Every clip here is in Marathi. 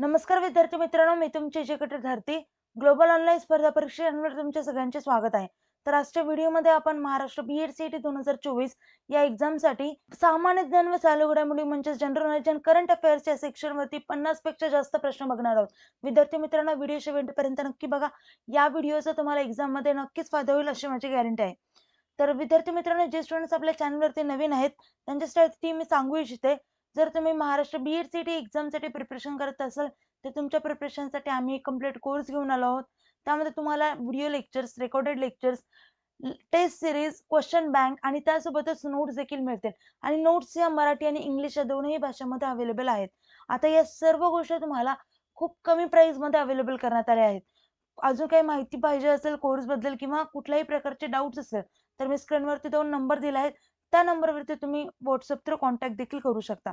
नमस्कार विद्यार्थी मित्रांनो मी तुमची एज्युकेटेड धरती ग्लोबल ऑनलाईन स्पर्धा परीक्षा तुमचे तुमच्या सगळ्यांचे स्वागत आहे तर आजच्या व्हिडिओमध्ये आपण Maharashtra B Ed C T दोन हजार चोवीस या साठी सामान्य ज्ञान व चालू घडामोडी म्हणजेच general knowledge and current affairs या वरती पन्नास पेक्षा जास्त प्रश्न बघणार आहोत विद्यार्थी मित्रांनो व्हिडिओ शेवटपर्यंत नक्की बघा या व्हिडिओचा तुम्हाला मध्ये नक्कीच फायदा होईल अशी माझी गॅरंटी आहे तर विद्यार्थी मित्रांनो जे स्टुडंट आपल्या वरती नवीन आहेत त्यांच्यासाठी मी सांगू इच्छिते जर तुम्ही महाराष्ट्र बी एड सी एक्झामसाठी प्रिपरेशन करत असाल तर तुमच्या प्रिपरेशनसाठी आम्ही एक कम्प्लीट कोर्स घेऊन आलो आहोत त्यामध्ये तुम्हाला video lectures recorded lectures test series question bank आणि त्यासोबतच नोट्स देखील मिळतील आणि नोट्स या मराठी आणि इंग्लिश या दोनही भाषांमध्ये अवेलेबल आहेत आता या सर्व गोष्टी तुम्हाला खूप कमी मध्ये अवेलेबल करण्यात आल्या आहेत अजून काही माहिती पाहिजे असेल कोर्स बद्दल किंवा कुठल्याही प्रकारचे डाऊट्स असेल तर मी स्क्रीनवरती दोन नंबर दिले आहेत त्या नंबरवरती तुम्ही व्हॉट्सअप थ्रू कॉन्टॅक्ट देखील करू शकता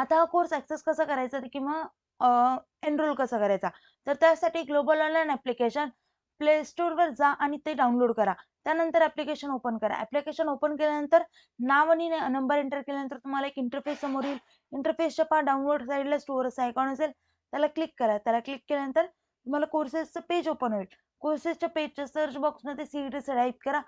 आता हा कोर्स ऍक्सेस कसा करायचा किंवा एनरोल कसा करायचा तर त्यासाठी ग्लोबल ऑनलाईन ऍप्लिकेशन प्ले वर जा आणि ते डाउनलोड करा त्यानंतर ऍप्लिकेशन ओपन करा ऍप्लिकेशन ओपन केल्यानंतर नाव आणि नंबर एंटर केल्यानंतर तुम्हाला एक इंटरफेस समोर येईल इंटरफेसच्या पहा डाउनलोड साईडला स्टोअर आयकॉन असेल त्याला क्लिक करा त्याला क्लिक केल्यानंतर तुम्हाला कोर्सेसचं पेज ओपन होईल कोर्सेसच्या पेजच्या सर्च बॉक्समध्ये सीईटीचं टाईप करा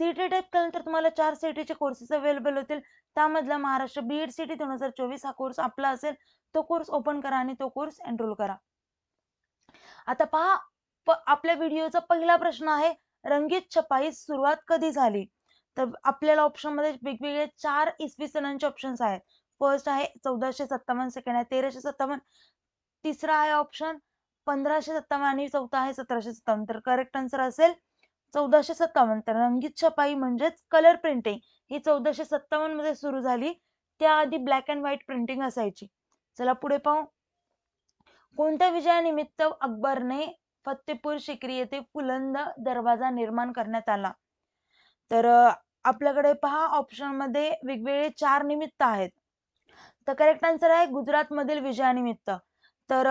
सिटी टाईप केल्यानंतर तुम्हाला चार चे कोर्सेस अवेलेबल होतील त्यामधला महाराष्ट्र बी एड सीटी दोन हजार चोवीस हा कोर्स आपला असेल तो कोर्स ओपन करा आणि तो कोर्स एनरोल करा आता पहा आपल्या व्हिडिओचा पहिला प्रश्न आहे रंगीत छपाई सुरुवात कधी झाली तर आपल्याला ऑप्शन मध्ये वेगवेगळे चार इसवी सणांचे ऑप्शन्स आहेत फर्स्ट आहे चौदाशे सत्तावन्न सेकंड आहे तेराशे सत्तावन्न तिसरा आहे ऑप्शन पंधराशे सत्तावन्न आणि चौथा आहे सतराशे सत्तावन्न तर करेक्ट आन्सर असेल चौदाशे सत्तावन्न तर रंगीत छपाई म्हणजेच कलर प्रिंटिंग ही चौदाशे मध्ये सुरू झाली त्याआधी ब्लॅक अँड व्हाईट प्रिंटिंग असायची चला पुढे पाहू कोणत्या विजयानिमित्त अकबरने फतेपूर शिकरी येथे फुलंद दरवाजा निर्माण करण्यात आला तर आपल्याकडे पहा ऑप्शन मध्ये वेगवेगळे चार निमित्त आहेत तर करेक्ट आन्सर आहे गुजरात मधील विजयानिमित्त तर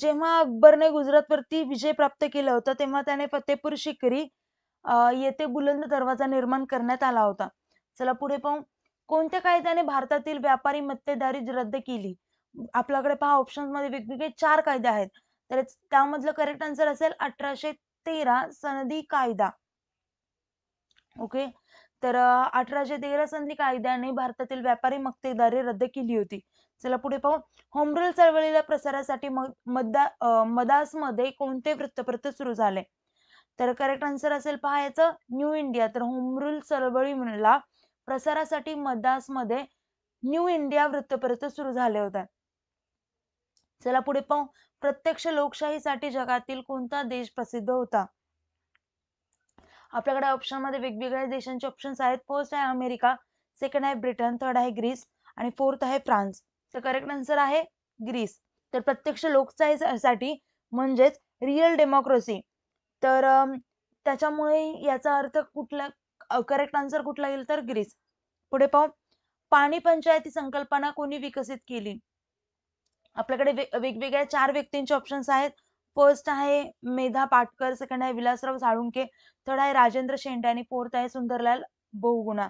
जेव्हा अकबरने गुजरातवरती विजय प्राप्त केला होता तेव्हा त्याने फतेपूर शिकरी येथे बुलंद दरवाजा निर्माण करण्यात आला होता चला पुढे पाहू कोणत्या कायद्याने भारतातील व्यापारी मक्तेदारी रद्द केली आपल्याकडे पहा ऑप्शन मध्ये वेगवेगळे चार कायदे आहेत तर त्यामधलं करेक्ट आन्सर असेल अठराशे तेरा सनदी कायदा ओके तर अठराशे तेरा सनदी कायद्याने भारतातील व्यापारी मक्तेदारी रद्द केली होती चला पुढे पाहू होमरुल चळवळीला प्रसारासाठी मदास मध्ये कोणते वृत्तपत्र सुरू झाले तर करेक्ट आन्सर असेल पहा याचं न्यू इंडिया तर होमरूल म्हणला प्रसारासाठी मद्रासमध्ये न्यू इंडिया वृत्तपत्र सुरू झाले होते चला पुढे पाहू प्रत्यक्ष लोकशाहीसाठी जगातील कोणता देश प्रसिद्ध होता आपल्याकडे ऑप्शन मध्ये वेगवेगळ्या देशांचे ऑप्शन्स आहेत फर्स्ट आहे अमेरिका सेकंड आहे ब्रिटन थर्ड आहे ग्रीस आणि फोर्थ आहे फ्रान्स तर करेक्ट आन्सर आहे ग्रीस तर प्रत्यक्ष लोकशाहीसाठी म्हणजेच रिअल डेमोक्रेसी तर त्याच्यामुळे याचा अर्थ कुठला करेक्ट आन्सर कुठला येईल तर ग्रीस पुढे पाहू पाणी पंचायती संकल्पना कोणी विकसित केली आपल्याकडे वेगवेगळ्या चार व्यक्तींचे ऑप्शन्स आहेत फर्स्ट आहे मेधा पाटकर सेकंड आहे विलासराव साळुंके थर्ड आहे राजेंद्र शेंडे आणि फोर्थ आहे सुंदरलाल बहुगुणा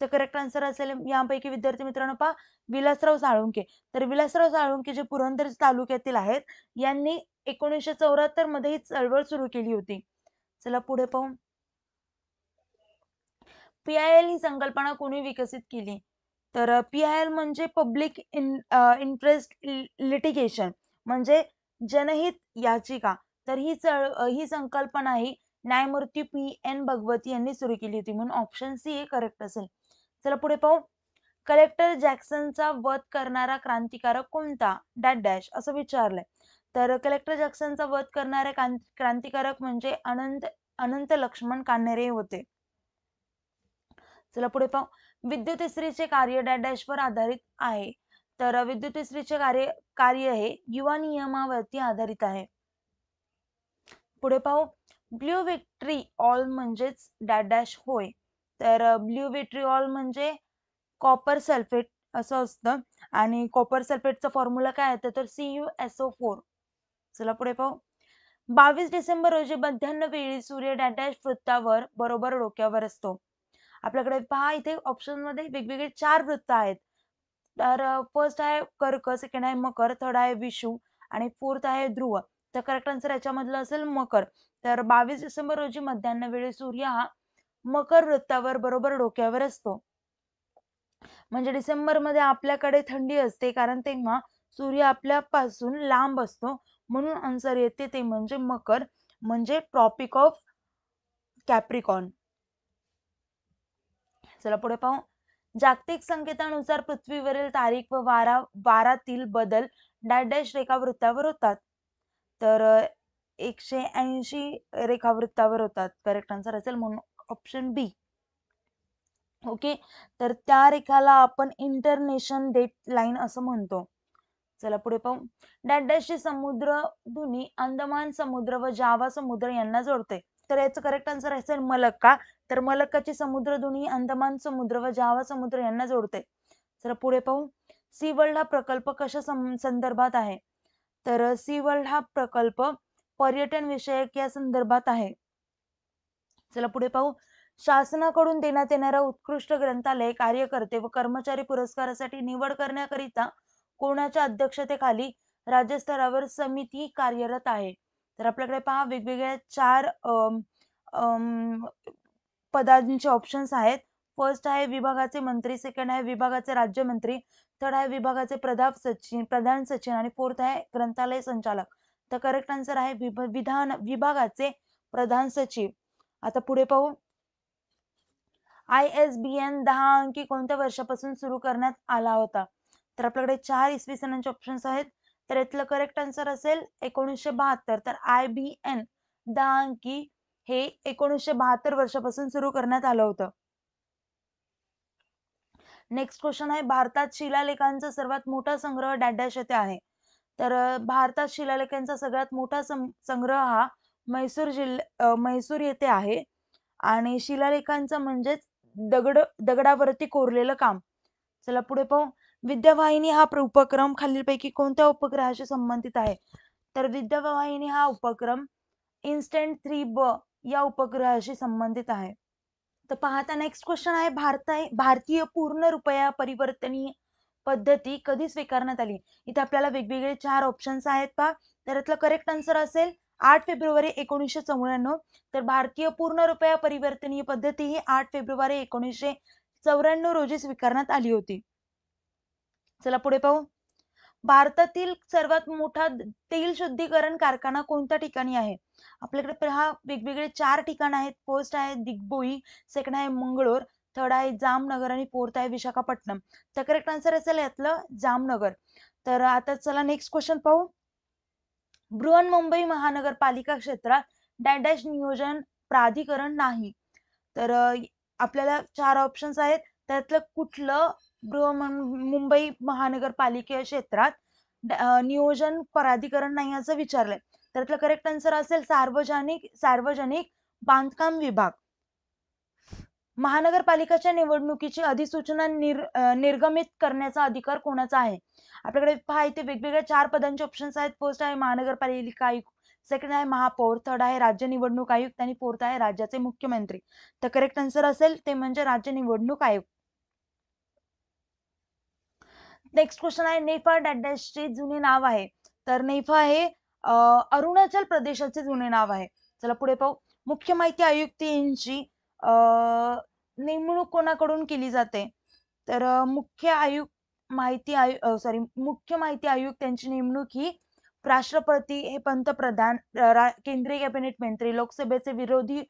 तर करेक्ट आन्सर असेल यापैकी विद्यार्थी मित्रांनो पहा विलासराव साळुंके तर विलासराव साळुंके जे पुरंदर तालुक्यातील आहेत यांनी एकोणीसशे चौऱ्याहत्तर मध्ये ही चळवळ सुरू केली होती चला पुढे पाहू पीआयएल ही संकल्पना कोणी विकसित केली तर पीआयएल म्हणजे पब्लिक इंटरेस्ट लिटिगेशन म्हणजे जनहित याचिका तर ही चळ ही संकल्पना ही न्यायमूर्ती पी एन भगवती यांनी सुरू केली होती म्हणून ऑप्शन सी हे करेक्ट असेल चला पुढे पाहू कलेक्टर जॅक्सनचा वध करणारा क्रांतिकारक कोणता डॅट डॅश असं विचारलंय तर कलेक्टर जॅक्सनचा वध करणारे क्रांतिकारक म्हणजे अनंत अनंत लक्ष्मण कान्हेरे होते चला पुढे पाहू विद्युत इस्त्रीचे कार्य डॅडॅशवर आधारित आहे तर विद्युत इस्त्रीचे कार्य कार्य हे युवा नियमावरती आधारित आहे पुढे पाहू ब्ल्यू विक्ट्री ऑल म्हणजेच डॅडॅश होय तर ब्ल्यू विक्ट्री ऑल म्हणजे कॉपर सल्फेट असं असतं आणि कॉपर सल्फेटचा फॉर्म्युला काय येतं तर सी यू ओ फोर चला पुढे पाहू बावीस डिसेंबर रोजी मध्यान्न वेळी सूर्य डॅश वृत्तावर बरोबर डोक्यावर असतो आपल्याकडे पहा इथे ऑप्शन मध्ये वेगवेगळे चार वृत्त आहेत तर फर्स्ट आहे कर्क सेकंड आहे मकर थर्ड आहे विषू आणि फोर्थ आहे ध्रुव तर करेक्ट आन्सर याच्यामधलं असेल मकर तर बावीस डिसेंबर रोजी मध्यान्न वेळी सूर्य हा मकर वृत्तावर बरोबर डोक्यावर असतो म्हणजे डिसेंबर मध्ये आपल्याकडे थंडी असते कारण तेव्हा सूर्य आपल्यापासून लांब असतो म्हणून आन्सर येते ते म्हणजे मकर म्हणजे ट्रॉपिक ऑफ कॅप्रिकॉन चला पुढे पाहू जागतिक संकेतानुसार पृथ्वीवरील तारीख व वारा वारातील बदल डॅश रेखावृत्तावर होतात तर एकशे ऐंशी रेखावृत्तावर होतात करेक्ट आन्सर असेल म्हणून ऑप्शन बी ओके तर त्या रेखाला आपण इंटरनेशन डेट लाईन असं म्हणतो चला पुढे पाहू डॅडॅश समुद्र धुनी अंदमान समुद्र व जावा समुद्र यांना जोडते तर याचं करेक्ट आन्सर असेल मलक्का तर मलक्काची समुद्र धुनी अंदमान समुद्र व जावा समुद्र यांना जोडते चला पुढे पाहू सी वर्ल्ड हा प्रकल्प कशा संदर्भात आहे तर सी वर्ल्ड हा प्रकल्प पर्यटन विषयक या संदर्भात आहे चला पुढे पाहू शासनाकडून देण्यात येणारा उत्कृष्ट ग्रंथालय कार्यकर्ते व कर्मचारी पुरस्कारासाठी निवड करण्याकरिता कोणाच्या अध्यक्षतेखाली राज्यस्तरावर समिती कार्यरत आहे तर आपल्याकडे पहा वेगवेगळ्या चार पदांचे ऑप्शन्स आहेत फर्स्ट आहे विभागाचे मंत्री सेकंड आहे विभागाचे राज्यमंत्री थर्ड आहे विभागाचे प्रधान सचिव प्रधान सचिव आणि फोर्थ आहे ग्रंथालय संचालक तर करेक्ट आन्सर आहे विधान विभागाचे प्रधान सचिव आता पुढे पाहू आय एस बी एन दहा अंकी कोणत्या वर्षापासून सुरू करण्यात आला होता तर आपल्याकडे चार इसवी सणांचे ऑप्शन्स आहेत तर यातलं करेक्ट आन्सर असेल एकोणीसशे बहात्तर तर आय बी एन दहा हे एकोणीसशे बहात्तर वर्षापासून सुरू करण्यात आलं होतं नेक्स्ट क्वेश्चन आहे भारतात शिलालेखांचा सर्वात मोठा संग्रह डॅडॅश येथे आहे तर भारतात शिलालेखांचा सगळ्यात मोठा संग्रह हा मैसूर जिल्हा म्हैसूर येथे आहे आणि शिलालेखांचा म्हणजेच दगड दगडावरती कोरलेलं काम चला पुढे पाहू विद्यावाहिनी हा उपक्रम खालीलपैकी कोणत्या उपग्रहाशी संबंधित आहे तर विद्यावाहिनी हा उपक्रम इन्स्टंट थ्री ब या उपग्रहाशी संबंधित आहे तर पाहता नेक्स्ट क्वेश्चन आहे भारता भारतीय पूर्ण रुपया परिवर्तनीय पद्धती कधी स्वीकारण्यात आली इथे आपल्याला वेगवेगळे चार ऑप्शन्स आहेत पहा तर यातलं करेक्ट आन्सर असेल आठ फेब्रुवारी एकोणीसशे चौऱ्याण्णव तर भारतीय पूर्ण रुपया परिवर्तनीय पद्धती ही आठ फेब्रुवारी एकोणीसशे चौऱ्याण्णव रोजी स्वीकारण्यात आली होती चला पुढे पाहू भारतातील सर्वात मोठा तेल शुद्धीकरण कारखाना कोणत्या ठिकाणी आहे आपल्याकडे हा वेगवेगळे चार ठिकाण आहेत फर्स्ट आहे दिग्बोई सेकंड आहे मंगळोर थर्ड आहे जामनगर आणि फोर्थ आहे विशाखापट्टणम तर करेक्ट आन्सर असेल यातलं जामनगर तर आता चला नेक्स्ट क्वेश्चन पाहू मुंबई महानगरपालिका क्षेत्रात डॅश नियोजन प्राधिकरण नाही तर आपल्याला चार ऑप्शन्स आहेत त्यातलं कुठलं मुंबई महानगरपालिके क्षेत्रात नियोजन प्राधिकरण नाही असं विचारलंय त्यातलं करेक्ट आन्सर असेल सार्वजनिक सार्वजनिक बांधकाम विभाग महानगरपालिकेच्या निवडणुकीची अधिसूचना निर निर्गमित करण्याचा अधिकार कोणाचा आहे आपल्याकडे पहा इथे वेगवेगळ्या चार पदांचे ऑप्शन्स आहेत फर्स्ट आहे महानगरपालिका आयुक्त सेकंड आहे महापौर थर्ड आहे राज्य निवडणूक आयुक्त आणि फोर्थ आहे राज्याचे मुख्यमंत्री तर करेक्ट आन्सर असेल ते म्हणजे राज्य निवडणूक आयुक्त नेक्स्ट क्वेश्चन आहे नेफा डॅडॅशचे जुने नाव आहे तर नेफा हे अरुणाचल प्रदेशाचे जुने नाव आहे चला पुढे पाहू मुख्य माहिती आयुक्त यांची नेमणूक कोणाकडून केली जाते तर मुख्य आयुक्त माहिती आयुक्त सॉरी मुख्य माहिती आयुक्त यांची नेमणूक ही राष्ट्रपती हे पंतप्रधान केंद्रीय कॅबिनेट मंत्री लोकसभेचे विरोधी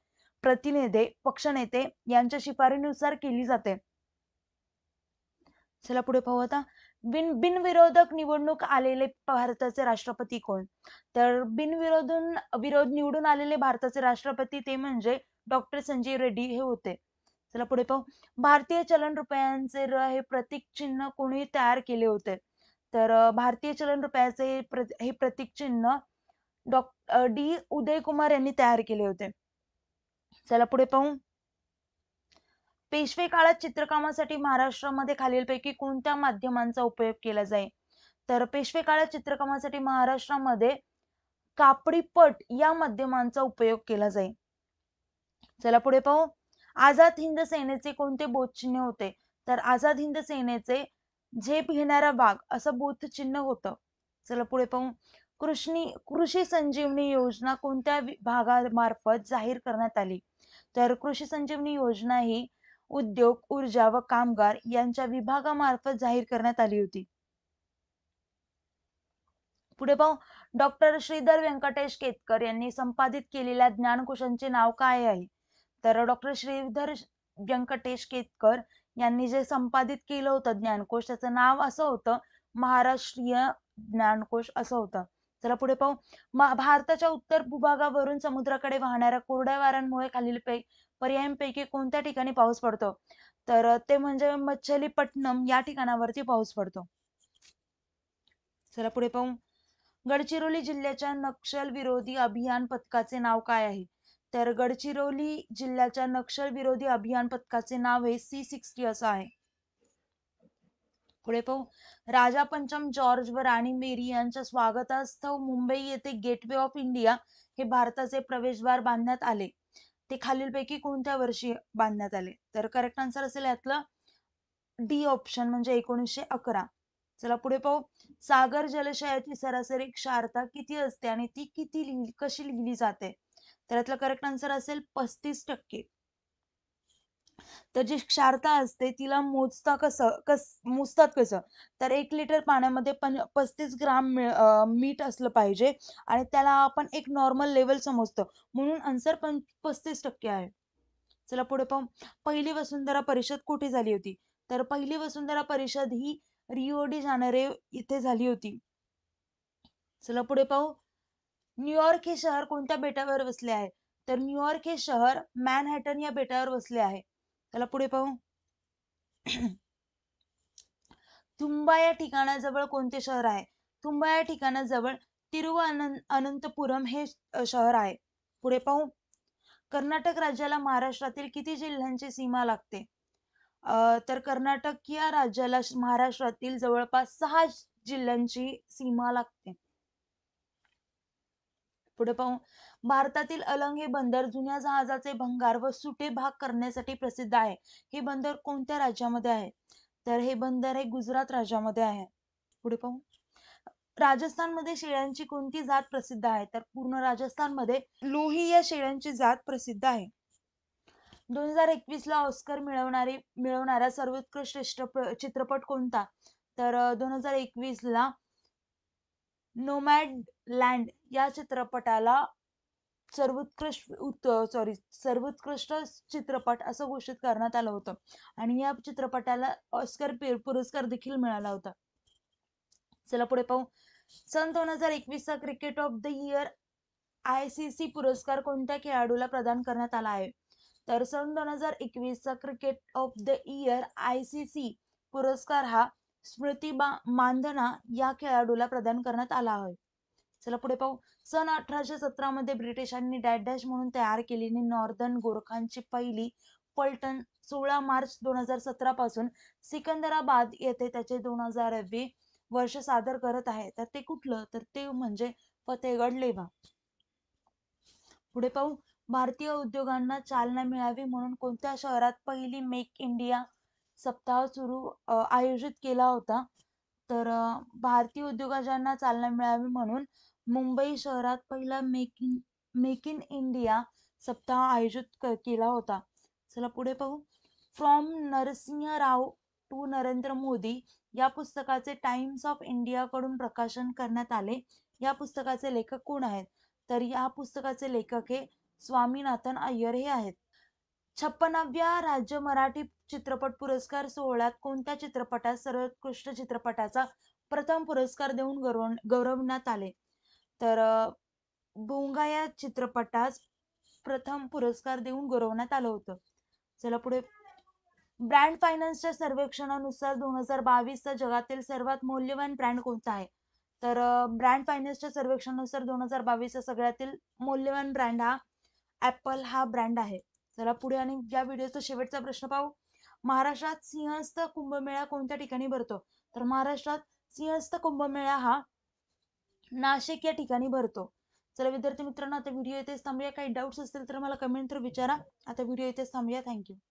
प्रतिनिधी पक्षनेते यांच्या शिफारीनुसार केली जाते चला पुढे पाहू आता बिन बिनविरोधक निवडणूक आलेले भारताचे राष्ट्रपती कोण तर बिनविरोध विरोध निवडून आलेले भारताचे राष्ट्रपती ते म्हणजे डॉक्टर संजय रेड्डी हे होते चला पुढे पाहू भारतीय चलन रुपयांचे र हे प्रतीक चिन्ह कोणी तयार केले होते तर भारतीय चलन रुपयाचे हे प्रतीक चिन्ह डॉ डी उदय कुमार यांनी तयार केले होते चला पुढे पाहू पेशवे काळात चित्रकामासाठी महाराष्ट्रामध्ये खालीलपैकी कोणत्या माध्यमांचा उपयोग केला जाई तर पेशवे काळात चित्रकामासाठी महाराष्ट्रामध्ये कापडी पट या माध्यमांचा उपयोग केला जाई चला पुढे पाहू आझाद हिंद सेनेचे कोणते बोधचिन्ह होते तर आझाद हिंद सेनेचे झेप घेणारा भाग असं चिन्ह होतं चला पुढे पाहू कृष्णी कृषी संजीवनी योजना कोणत्या भागामार्फत जाहीर करण्यात आली तर कृषी संजीवनी योजना ही उद्योग ऊर्जा व कामगार यांच्या विभागामार्फत जाहीर करण्यात आली होती पुढे पाहू डॉक्टर श्रीधर व्यंकटेश केतकर यांनी संपादित केलेल्या ज्ञानकोशांचे नाव काय आहे तर डॉक्टर श्रीधर व्यंकटेश केतकर यांनी जे संपादित केलं होतं ज्ञानकोश त्याचं नाव असं होतं महाराष्ट्रीय ज्ञानकोश असं होतं चला पुढे पाहू भारताच्या उत्तर भूभागावरून समुद्राकडे वाहणाऱ्या कोरड्या वाऱ्यांमुळे खालील पर्यायांपैकी कोणत्या ठिकाणी पाऊस पडतो तर ते म्हणजे मच्छलीपट्टणम या ठिकाणावरती पाऊस पडतो चला पुढे पाहू गडचिरोली जिल्ह्याच्या नक्षल विरोधी अभियान पथकाचे नाव काय आहे तर गडचिरोली जिल्ह्याच्या नक्षल विरोधी अभियान पथकाचे नाव हे सी सिक्स्टी असं आहे पुढे पाहू राजा पंचम जॉर्ज व राणी मेरी यांच्या स्वागतास्तव मुंबई येथे गेटवे ऑफ इंडिया हे भारताचे प्रवेशद्वार बांधण्यात आले ते पैकी कोणत्या वर्षी बांधण्यात आले तर करेक्ट आन्सर असेल यातलं डी ऑप्शन म्हणजे एकोणीसशे अकरा चला पुढे पाहू सागर जलाशयाची सरासरी क्षारता किती असते आणि ती किती कशी लिहिली जाते तर यातलं करेक्ट आन्सर असेल पस्तीस टक्के तर जी क्षारता असते तिला मोजता कसं कस मोजतात कसं तर एक लिटर पाण्यामध्ये पण पस्तीस ग्राम मीठ असलं पाहिजे आणि त्याला आपण एक नॉर्मल लेवल समजतो म्हणून आन्सर पण पस्तीस टक्के आहे चला पुढे पाहू पहिली वसुंधरा परिषद कुठे झाली होती तर पहिली वसुंधरा परिषद ही रिओडी जाणारे इथे झाली होती चला पुढे पाहू न्यूयॉर्क हे शहर कोणत्या बेटावर वसले आहे तर न्यूयॉर्क हे शहर मॅनहॅटन या बेटावर वसले आहे चला पुढे पाहू तुंबा या ठिकाणाजवळ कोणते शहर आहे तुंबा या ठिकाणाजवळ अनंतपुरम हे शहर आहे पुढे पाहू कर्नाटक राज्याला महाराष्ट्रातील किती जिल्ह्यांची सीमा लागते तर कर्नाटक या राज्याला महाराष्ट्रातील जवळपास सहा जिल्ह्यांची सीमा लागते पुढे पाहू भारतातील अलंग हे बंदर जुन्या जहाजाचे भंगार व सुटे भाग करण्यासाठी प्रसिद्ध आहे हे बंदर कोणत्या राज्यामध्ये आहे तर हे बंदर हे गुजरात राज्यामध्ये आहे पुढे पाहू राजस्थानमध्ये शेळ्यांची कोणती जात प्रसिद्ध आहे तर पूर्ण राजस्थानमध्ये लोही या शेळ्यांची जात प्रसिद्ध आहे दोन हजार एकवीस ला ऑस्कर मिळवणारी मिळवणारा सर्वोत्कृष्ट चित्रपट कोणता तर दोन हजार एकवीस ला नोमॅड लँड या चित्रपटाला सर्वोत्कृष्ट उत्त सॉरी सर्वोत्कृष्ट चित्रपट असं घोषित करण्यात आलं होतं आणि या चित्रपटाला ऑस्कर पुरस्कार देखील मिळाला होता चला पुढे पाहू सन दोन हजार एकवीसचा cricket of the year I C C पुरस्कार कोणत्या खेळाडूला प्रदान करण्यात आला आहे तर सन दोन हजार एकवीसचा cricket of the year I C C पुरस्कार हा स्मृती मानधना या खेळाडूला प्रदान करण्यात आला आहे चला पुढे पाहू सन अठराशे सतरा मध्ये ब्रिटिशांनी डॅश डॅश म्हणून तयार केलेली नॉर्दर्न गोरखांची पहिली पलटण सोळा मार्च दोन हजार सतरा पासून सिकंदराबाद येथे त्याचे दोन वी वर्ष सादर करत आहे तर ते कुठलं तर ते म्हणजे फतेहगड लेवा पुढे पाहू भारतीय उद्योगांना चालना मिळावी म्हणून कोणत्या शहरात पहिली मेक इंडिया सप्ताह सुरू आयोजित केला होता तर भारतीय उद्योगांना चालना मिळावी म्हणून मुंबई शहरात पहिला make in make in India सप्ताह आयोजित केला होता चला पुढे पाहू फ्रॉम नरसिंह राव टू नरेंद्र मोदी या पुस्तकाचे टाइम्स ऑफ इंडियाकडून प्रकाशन करण्यात आले या पुस्तकाचे लेखक कोण आहेत तर या पुस्तकाचे लेखक हे स्वामीनाथन अय्यर हे आहेत छप्पनाव्या राज्य मराठी चित्रपट पुरस्कार सोहळ्यात कोणत्या चित्रपटात सर्वोत्कृष्ट चित्रपटाचा प्रथम पुरस्कार देऊन गौरव गौरवण्यात आले तर बोंगा या चित्रपटास प्रथम पुरस्कार देऊन गौरवण्यात आलं होतं चला पुढे ब्रँड फायनान्सच्या सर्वेक्षणानुसार दोन हजार बावीसचा जगातील सर्वात मौल्यवान ब्रँड कोणता आहे तर ब्रँड फायनान्सच्या सर्वेक्षणानुसार दोन हजार बावीसचा सगळ्यातील मौल्यवान ब्रँड हा ऍपल हा ब्रँड आहे चला पुढे आणि या व्हिडिओचा शेवटचा प्रश्न पाहू महाराष्ट्रात सिंहस्थ कुंभमेळा कोणत्या ठिकाणी भरतो तर महाराष्ट्रात सिंहस्थ कुंभमेळा हा नाशिक या ठिकाणी भरतो चला विद्यार्थी मित्रांनो आता व्हिडिओ इथेच थांबूया काही डाऊट्स असतील तर मला कमेंट तर विचारा आता व्हिडिओ इथेच थांबूया थँक्यू